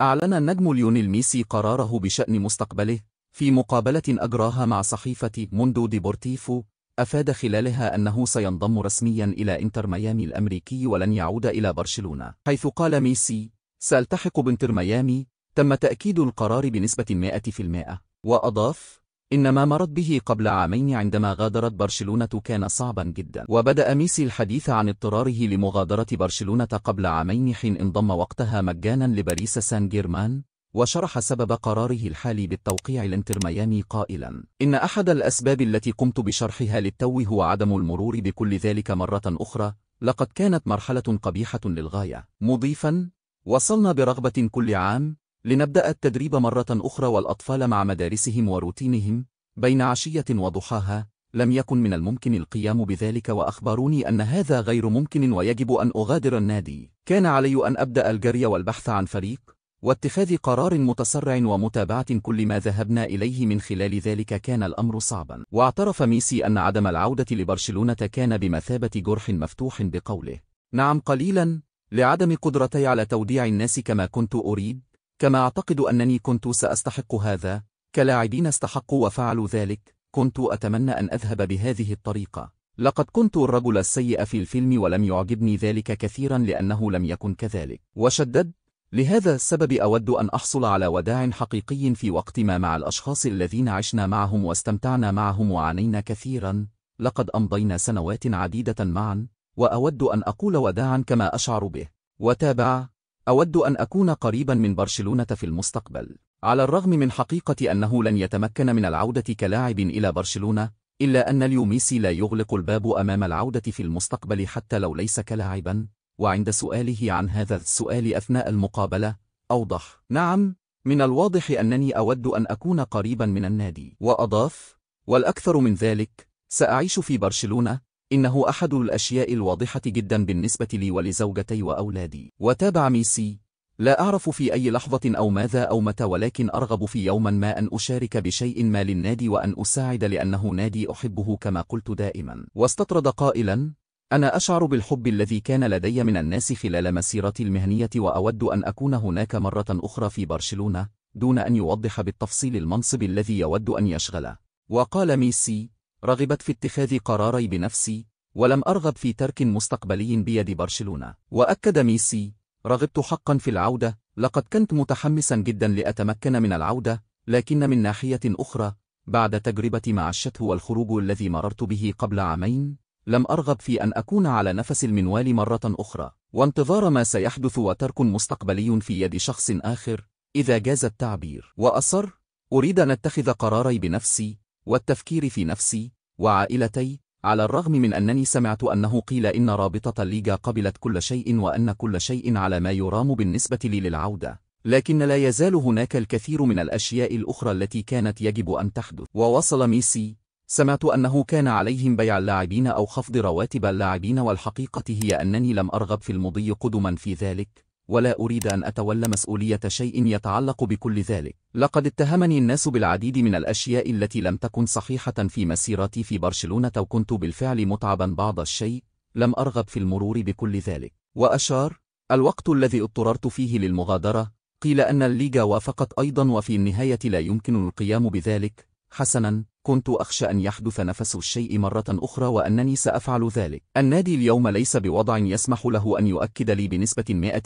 أعلن النجم ليونيل ميسي قراره بشأن مستقبله في مقابلة أجراها مع صحيفة موندو ديبورتيفو أفاد خلالها أنه سينضم رسميا إلى إنتر ميامي الأمريكي ولن يعود إلى برشلونة حيث قال ميسي سألتحق بإنتر ميامي تم تأكيد القرار بنسبة 100% وأضاف إن ما مرت به قبل عامين عندما غادرت برشلونة كان صعبا جدا وبدأ ميسي الحديث عن اضطراره لمغادرة برشلونة قبل عامين حين انضم وقتها مجانا لباريس سان جيرمان وشرح سبب قراره الحالي بالتوقيع لانتر ميامي قائلا إن أحد الأسباب التي قمت بشرحها للتو هو عدم المرور بكل ذلك مرة أخرى لقد كانت مرحلة قبيحة للغاية مضيفا وصلنا برغبة كل عام لنبدأ التدريب مرة أخرى والأطفال مع مدارسهم وروتينهم بين عشية وضحاها لم يكن من الممكن القيام بذلك وأخبروني أن هذا غير ممكن ويجب أن أغادر النادي كان علي أن أبدأ الجري والبحث عن فريق واتخاذ قرار متسرع ومتابعة كل ما ذهبنا إليه من خلال ذلك كان الأمر صعبا واعترف ميسي أن عدم العودة لبرشلونة كان بمثابة جرح مفتوح بقوله نعم قليلا لعدم قدرتي على توديع الناس كما كنت أريد كما أعتقد أنني كنت سأستحق هذا كلاعبين استحقوا وفعلوا ذلك كنت أتمنى أن أذهب بهذه الطريقة لقد كنت الرجل السيء في الفيلم ولم يعجبني ذلك كثيرا لأنه لم يكن كذلك وشدد لهذا السبب أود أن أحصل على وداع حقيقي في وقت ما مع الأشخاص الذين عشنا معهم واستمتعنا معهم وعانينا كثيرا لقد أمضينا سنوات عديدة معا وأود أن أقول وداعا كما أشعر به وتابع أود أن أكون قريبا من برشلونة في المستقبل على الرغم من حقيقة أنه لن يتمكن من العودة كلاعب إلى برشلونة إلا أن اليوميسي لا يغلق الباب أمام العودة في المستقبل حتى لو ليس كلاعبا وعند سؤاله عن هذا السؤال أثناء المقابلة أوضح نعم من الواضح أنني أود أن أكون قريبا من النادي وأضاف والأكثر من ذلك سأعيش في برشلونة إنه أحد الأشياء الواضحة جدا بالنسبة لي ولزوجتي وأولادي وتابع ميسي لا أعرف في أي لحظة أو ماذا أو متى ولكن أرغب في يوما ما أن أشارك بشيء ما للنادي وأن أساعد لأنه نادي أحبه كما قلت دائما واستطرد قائلا أنا أشعر بالحب الذي كان لدي من الناس خلال مسيرتي المهنية وأود أن أكون هناك مرة أخرى في برشلونة دون أن يوضح بالتفصيل المنصب الذي يود أن يشغله وقال ميسي رغبت في اتخاذ قراري بنفسي ولم أرغب في ترك مستقبلي بيد برشلونة وأكد ميسي رغبت حقا في العودة لقد كنت متحمسا جدا لأتمكن من العودة لكن من ناحية أخرى بعد تجربة مع الشتو والخروج الذي مررت به قبل عامين لم أرغب في أن أكون على نفس المنوال مرة أخرى وانتظار ما سيحدث وترك مستقبلي في يد شخص آخر إذا جاز التعبير وأصر أريد أن أتخذ قراري بنفسي والتفكير في نفسي وعائلتي على الرغم من أنني سمعت أنه قيل إن رابطة الليجا قبلت كل شيء وأن كل شيء على ما يرام بالنسبة لي للعودة لكن لا يزال هناك الكثير من الأشياء الأخرى التي كانت يجب أن تحدث ووصل ميسي سمعت أنه كان عليهم بيع اللاعبين أو خفض رواتب اللاعبين والحقيقة هي أنني لم أرغب في المضي قدما في ذلك ولا أريد أن أتولى مسؤولية شيء يتعلق بكل ذلك لقد اتهمني الناس بالعديد من الأشياء التي لم تكن صحيحة في مسيرتي في برشلونة وكنت بالفعل متعبا بعض الشيء لم أرغب في المرور بكل ذلك وأشار الوقت الذي اضطررت فيه للمغادرة قيل أن الليغا وافقت أيضا وفي النهاية لا يمكن القيام بذلك حسنا كنت أخشى أن يحدث نفس الشيء مرة أخرى وأنني سأفعل ذلك النادي اليوم ليس بوضع يسمح له أن يؤكد لي بنسبة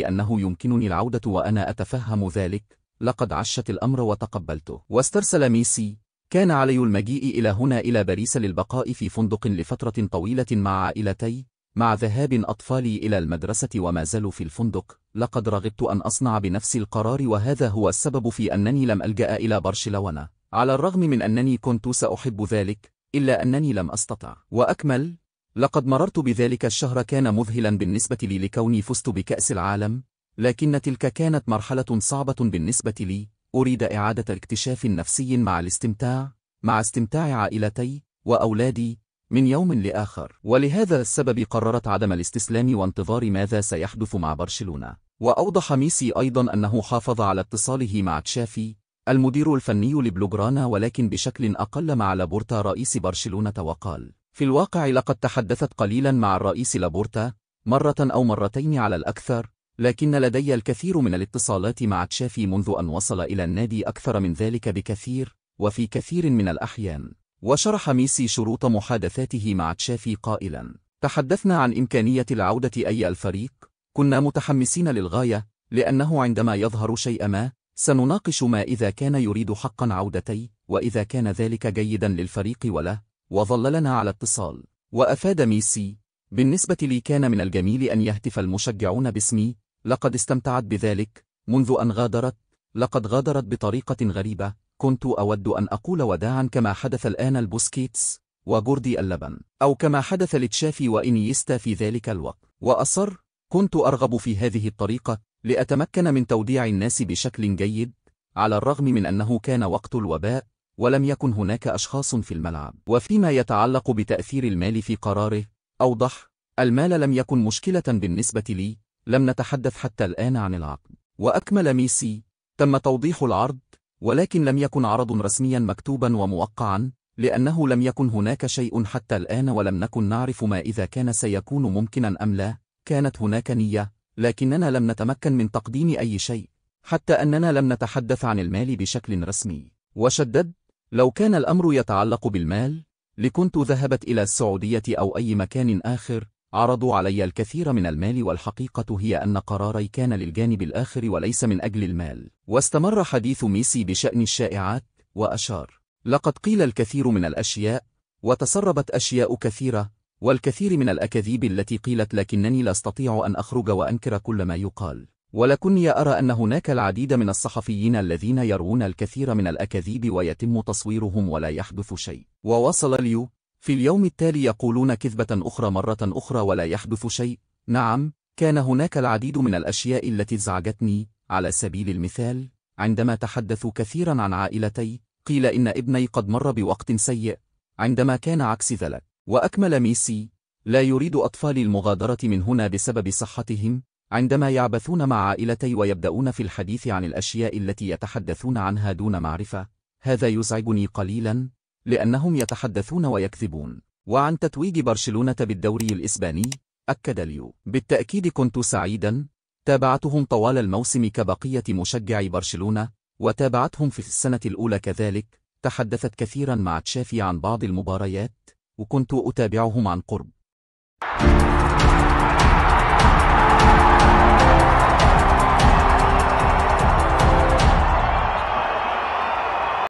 100% أنه يمكنني العودة وأنا أتفهم ذلك لقد عشت الأمر وتقبلته واسترسل ميسي كان علي المجيء إلى هنا إلى باريس للبقاء في فندق لفترة طويلة مع عائلتي مع ذهاب أطفالي إلى المدرسة وما زالوا في الفندق لقد رغبت أن أصنع بنفس القرار وهذا هو السبب في أنني لم ألجأ إلى برشلونة على الرغم من أنني كنت سأحب ذلك إلا أنني لم أستطع وأكمل لقد مررت بذلك الشهر كان مذهلا بالنسبة لي لكوني فزت بكأس العالم لكن تلك كانت مرحلة صعبة بالنسبة لي أريد إعادة الاكتشاف النفسي مع الاستمتاع مع استمتاع عائلتي وأولادي من يوم لآخر ولهذا السبب قررت عدم الاستسلام وانتظار ماذا سيحدث مع برشلونة وأوضح ميسي أيضا أنه حافظ على اتصاله مع تشافي المدير الفني لبلوغرانا ولكن بشكل أقل مع لابورتا رئيس برشلونة وقال في الواقع لقد تحدثت قليلا مع الرئيس لابورتا مرة أو مرتين على الأكثر لكن لدي الكثير من الاتصالات مع تشافي منذ أن وصل إلى النادي أكثر من ذلك بكثير وفي كثير من الأحيان وشرح ميسي شروط محادثاته مع تشافي قائلا تحدثنا عن إمكانية العودة أي الفريق كنا متحمسين للغاية لأنه عندما يظهر شيء ما سنناقش ما إذا كان يريد حقا عودتي وإذا كان ذلك جيدا للفريق وله وظللنا على اتصال وأفاد ميسي بالنسبة لي كان من الجميل أن يهتف المشجعون باسمي لقد استمتعت بذلك منذ أن غادرت لقد غادرت بطريقة غريبة كنت أود أن أقول وداعا كما حدث الآن البوسكيتس وجوردي اللبن أو كما حدث لتشافي وإنيستا في ذلك الوقت وأصر كنت أرغب في هذه الطريقة لأتمكن من توديع الناس بشكل جيد على الرغم من أنه كان وقت الوباء ولم يكن هناك أشخاص في الملعب وفيما يتعلق بتأثير المال في قراره أوضح المال لم يكن مشكلة بالنسبة لي لم نتحدث حتى الآن عن العقد وأكمل ميسي تم توضيح العرض ولكن لم يكن عرض رسميا مكتوبا وموقعا لأنه لم يكن هناك شيء حتى الآن ولم نكن نعرف ما إذا كان سيكون ممكنا أم لا كانت هناك نية لكننا لم نتمكن من تقديم أي شيء حتى أننا لم نتحدث عن المال بشكل رسمي وشدد لو كان الأمر يتعلق بالمال لكنت ذهبت إلى السعودية أو أي مكان آخر عرضوا علي الكثير من المال والحقيقة هي أن قراري كان للجانب الآخر وليس من أجل المال واستمر حديث ميسي بشأن الشائعات وأشار لقد قيل الكثير من الأشياء وتسربت أشياء كثيرة والكثير من الأكاذيب التي قيلت لكنني لا أستطيع أن أخرج وأنكر كل ما يقال ولكني أرى أن هناك العديد من الصحفيين الذين يروون الكثير من الأكاذيب ويتم تصويرهم ولا يحدث شيء ووصل ليو في اليوم التالي يقولون كذبة أخرى مرة أخرى ولا يحدث شيء نعم كان هناك العديد من الأشياء التي ازعجتني على سبيل المثال عندما تحدثوا كثيرا عن عائلتي قيل إن ابني قد مر بوقت سيء عندما كان عكس ذلك وأكمل ميسي لا يريد أطفال المغادرة من هنا بسبب صحتهم عندما يعبثون مع عائلتي ويبدأون في الحديث عن الأشياء التي يتحدثون عنها دون معرفة هذا يزعجني قليلا لأنهم يتحدثون ويكذبون وعن تتويج برشلونة بالدوري الإسباني أكد ليو بالتأكيد كنت سعيدا تابعتهم طوال الموسم كبقية مشجعي برشلونة وتابعتهم في السنة الأولى كذلك تحدثت كثيرا مع تشافي عن بعض المباريات وكنت أتابعهم عن قرب